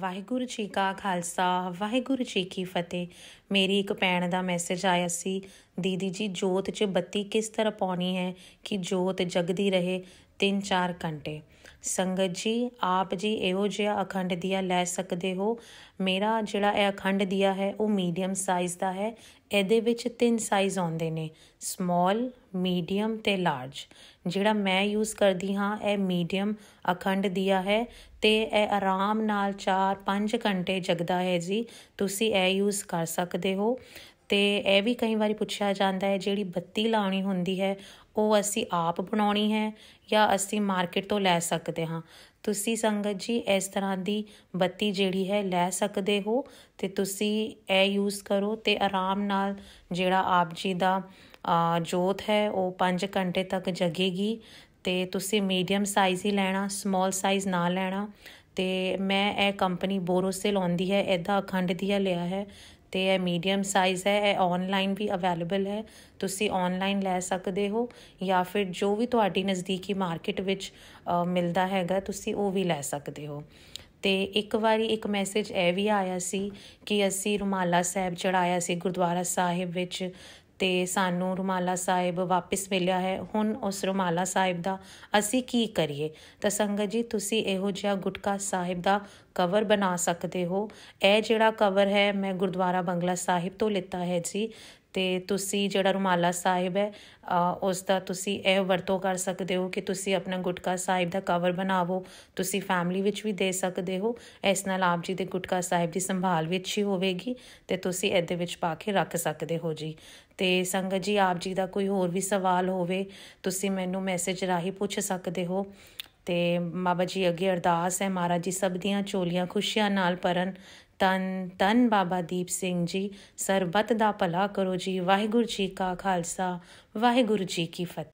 ਵਾਹਿਗੁਰੂ ਜੀ ਕਾ ਖਾਲਸਾ ਵਾਹਿਗੁਰੂ ਜੀ ਕੀ ਫਤਿਹ ਮੇਰੀ ਇੱਕ ਪੈਣ ਦਾ ਮੈਸੇਜ ਆਇਆ ਸੀ ਦੀਦੀ ਜੀ ਜੋਤ 'ਚ ਬੱਤੀ ਕਿਸ ਤਰ੍ਹਾਂ ਪਾਉਣੀ ਹੈ ਕਿ ਜੋਤ ਜਗਦੀ ਰਹੇ 3-4 ਘੰਟੇ ਸੰਗਤ ਜੀ ਆਪ ਜੀ ਇਹੋ ਜਿਹਾ ਅਖੰਡ ਦੀਆ ਲੈ ਸਕਦੇ ਹੋ ਮੇਰਾ ਜਿਹੜਾ ਇਹ ਅਖੰਡ ਦੀਆ ਹੈ ਉਹ ਮੀਡੀਅਮ ਸਾਈਜ਼ ਦਾ ਹੈ ਇਹਦੇ ਵਿੱਚ ਤਿੰਨ ਸਾਈਜ਼ ਆਉਂਦੇ ਨੇ ਸਮਾਲ ਮੀਡੀਅਮ ਤੇ ਲਾਰਜ ਜਿਹੜਾ ਮੈਂ ਯੂਜ਼ ਕਰਦੀ ਹਾਂ ਇਹ ਮੀਡੀਅਮ ਅਖੰਡ ਦੀਆ ਹੈ ਤੇ ਇਹ ਆਰਾਮ ਨਾਲ 4-5 ਘੰਟੇ ਜਗਦਾ ਹੈ ਜੀ ਤੁਸੀਂ ਇਹ ਯੂਜ਼ ਕਰ ਸਕਦੇ ਹੋ ਤੇ ਇਹ ਵੀ ਕਈ ਵਾਰੀ ਪੁੱਛਿਆ ਜਾਂਦਾ ਹੈ ਜਿਹੜੀ ਬੱਤੀ ਲਾਉਣੀ ਹੁੰਦੀ ਹੈ ਉਹ ਅਸੀਂ ਆਪ ਬਣਾਉਣੀ ਹੈ ਜਾਂ ਅਸੀਂ ਮਾਰਕੀਟ ਤੋਂ ਲੈ ਸਕਦੇ ਹਾਂ ਤੁਸੀਂ ਸੰਗਤ ਜੀ ਇਸ ਤਰ੍ਹਾਂ ਦੀ ਬੱਤੀ ਜਿਹੜੀ ਹੈ ਲੈ ਸਕਦੇ ਹੋ ਤੇ ਤੁਸੀਂ ਇਹ ਯੂਜ਼ ਕਰੋ ਤੇ ਆਰਾਮ ਨਾਲ ਜਿਹੜਾ ਆਪ ਜੀ ਦਾ ਜੋਤ ਹੈ ਉਹ 5 ਘੰਟੇ ਤੱਕ ਜਗੇਗੀ ਤੇ ਤੁਸੀਂ ਮੀਡੀਅਮ ਸਾਈਜ਼ ਹੀ ਲੈਣਾ ਸਮਾਲ ਸਾਈਜ਼ ਨਾ ਲੈਣਾ ਤੇ ਮੈਂ ਇਹ ਕੰਪਨੀ ਬੋਰੋਸੇਲ ਆਉਂਦੀ ਹੈ ਇਹਦਾ ਅਖੰਡ ਦੀਆ ਲਿਆ ਹੈ ਤੇ ਇਹ ਮੀਡੀਅਮ ਸਾਈਜ਼ ਹੈ ਇਹ ਆਨਲਾਈਨ ਵੀ ਅਵੇਲੇਬਲ ਹੈ ਤੁਸੀਂ ਆਨਲਾਈਨ ਲੈ ਸਕਦੇ ਹੋ ਜਾਂ ਫਿਰ ਜੋ ਵੀ ਤੁਹਾਡੀ ਨਜ਼ਦੀਕੀ ਮਾਰਕੀਟ ਵਿੱਚ ਮਿਲਦਾ ਹੈਗਾ ਤੁਸੀਂ ਉਹ ਵੀ ਲੈ ਸਕਦੇ ਹੋ ਤੇ ਇੱਕ ਵਾਰੀ ਇੱਕ ਮੈਸੇਜ ਇਹ ਵੀ ਆਇਆ ਸੀ ਕਿ ਅਸੀਂ ਰੁਮਾਲਾ ਸਾਹਿਬ ਚੜਾਇਆ ਸੀ ਗੁਰਦੁਆਰਾ ਸਾਹਿਬ ਵਿੱਚ ਤੇ ਸਾਨੂੰ ਰੁਮਾਲਾ ਸਾਹਿਬ ਵਾਪਸ ਮਿਲਿਆ ਹੈ ਹੁਣ ਉਸ ਰੁਮਾਲਾ ਸਾਹਿਬ ਦਾ ਅਸੀਂ ਕੀ ਕਰੀਏ ਤਾਂ ਸੰਗਤ ਜੀ ਤੁਸੀਂ ਇਹੋ ਜਿਹਾ ਗੁਟਕਾ ਸਾਹਿਬ ਦਾ ਕਵਰ ਬਣਾ ਸਕਦੇ ਹੋ ਇਹ ਜਿਹੜਾ ਕਵਰ ਹੈ ਮੈਂ ਗੁਰਦੁਆਰਾ ਬੰਗਲਾ ਸਾਹਿਬ ਤੋਂ ਲਿੱਤਾ ਹੈ ਜੀ ਤੇ ਤੁਸੀਂ ਜਿਹੜਾ ਰੁਮਾਲਾ ਸਾਹਿਬ ਹੈ ਉਸ ਦਾ ਤੁਸੀਂ ਇਹ ਵਰਤੋਂ ਕਰ ਸਕਦੇ ਹੋ ਕਿ ਤੁਸੀਂ ਆਪਣਾ ਗੁਟਕਾ ਸਾਹਿਬ ਦਾ ਕਵਰ ਬਣਾਵੋ ਤੁਸੀਂ ਫੈਮਿਲੀ ਵਿੱਚ ਵੀ ਦੇ ਸਕਦੇ ਹੋ ਇਸ ਨਾਲ ਆਪ ਜੀ ਦੇ ਗੁਟਕਾ ਸਾਹਿਬ ਦੀ ਸੰਭਾਲ ਵਿੱਚ ਹੀ ਹੋਵੇਗੀ ਤੇ ਤੁਸੀਂ ਇਹਦੇ ਵਿੱਚ ਪਾ ਕੇ ਰੱਖ ਸਕਦੇ ਹੋ ਜੀ ਤੇ ਸੰਗਤ ਜੀ ਆਪ ਜੀ ਦਾ ਕੋਈ ਹੋਰ ਵੀ ਸਵਾਲ ਹੋਵੇ ਤੁਸੀਂ ਮੈਨੂੰ ਮੈਸੇਜ ਰਾਹੀਂ ਪੁੱਛ ਸਕਦੇ ਹੋ ਤੇ ਮਾਬਾ ਜੀ ਅੱਗੇ ਅਰਦਾਸ ਹੈ ਮਹਾਰਾਜ ਜੀ ਸਭ ਦੀਆਂ ਚੋਲੀਆਂ ਖੁਸ਼ੀਆਂ ਨਾਲ ਪਰਨ ਤਨ ਤਨ ਬਾਬਾ ਦੀਪ ਸਿੰਘ ਜੀ ਸਰਬਤ ਦਾ ਭਲਾ ਕਰੋ ਜੀ ਵਾਹਿਗੁਰੂ ਜੀ ਕਾ ਖਾਲਸਾ ਵਾਹਿਗੁਰੂ ਜੀ ਕੀ ਫਤਿਹ